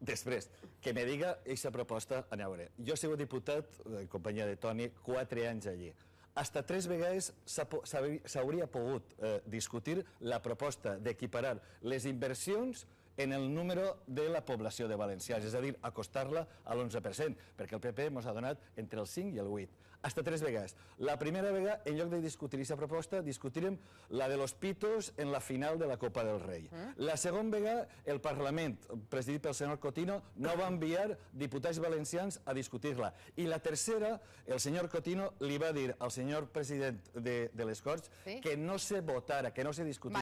Després, que me diga aquesta proposta, a veure, jo sigo diputat, en eh, companyia de Toni, quatre anys allí. Hasta tres vegades s'hauria pogut eh, discutir la proposta d'equiparar les inversions en el número de la població de valencians, és a dir, acostar-la a l'11%, perquè el PP ens ha donat entre el 5 i el 8. Hasta tres vegades. La primera vegada, en lloc de discutir aquesta proposta, discutirem la de los pitos en la final de la Copa del Rei. Mm. La segona vegada, el Parlament, presidit pel senyor Cotino, no va enviar diputats valencians a discutir-la. I la tercera, el senyor Cotino li va dir al senyor president de, les Corts que no se votara, que no se discutís.